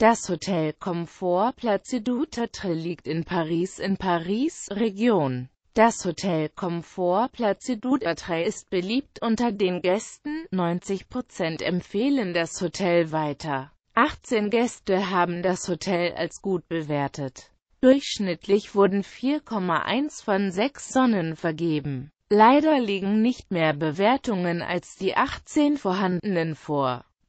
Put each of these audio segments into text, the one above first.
Das Hotel Comfort Place du Tertre liegt in Paris in Paris, Region. Das Hotel Comfort Place du Tertre ist beliebt unter den Gästen, 90% empfehlen das Hotel weiter. 18 Gäste haben das Hotel als gut bewertet. Durchschnittlich wurden 4,1 von 6 Sonnen vergeben. Leider liegen nicht mehr Bewertungen als die 18 vorhandenen vor.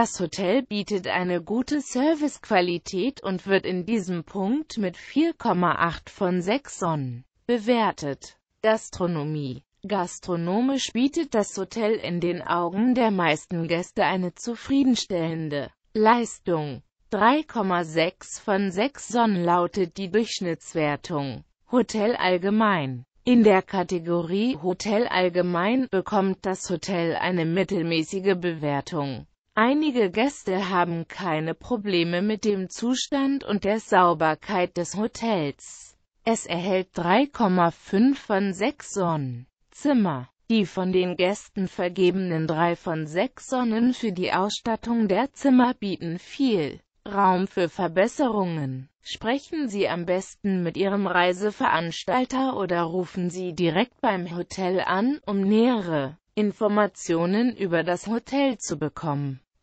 das Hotel bietet eine gute Servicequalität und wird in diesem Punkt mit 4,8 von 6 Sonnen bewertet. Gastronomie Gastronomisch bietet das Hotel in den Augen der meisten Gäste eine zufriedenstellende Leistung. 3,6 von 6 Sonnen lautet die Durchschnittswertung. Hotel allgemein in der Kategorie Hotel allgemein bekommt das Hotel eine mittelmäßige Bewertung. Einige Gäste haben keine Probleme mit dem Zustand und der Sauberkeit des Hotels. Es erhält 3,5 von 6 Sonnen. Zimmer. Die von den Gästen vergebenen 3 von 6 Sonnen für die Ausstattung der Zimmer bieten viel Raum für Verbesserungen. Sprechen Sie am besten mit Ihrem Reiseveranstalter oder rufen Sie direkt beim Hotel an, um nähere Informationen über das Hotel zu bekommen.